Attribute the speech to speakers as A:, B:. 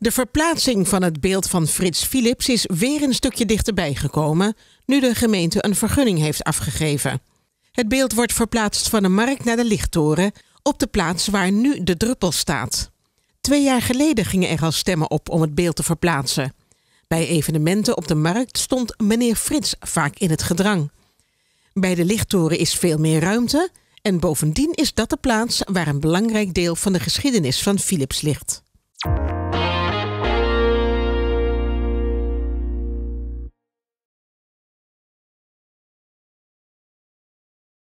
A: De verplaatsing van het beeld van Frits Philips is weer een stukje dichterbij gekomen nu de gemeente een vergunning heeft afgegeven. Het beeld wordt verplaatst van de markt naar de lichttoren op de plaats waar nu de druppel staat. Twee jaar geleden gingen er al stemmen op om het beeld te verplaatsen. Bij evenementen op de markt stond meneer Frits vaak in het gedrang. Bij de lichttoren is veel meer ruimte en bovendien is dat de plaats waar een belangrijk deel van de geschiedenis van Philips ligt.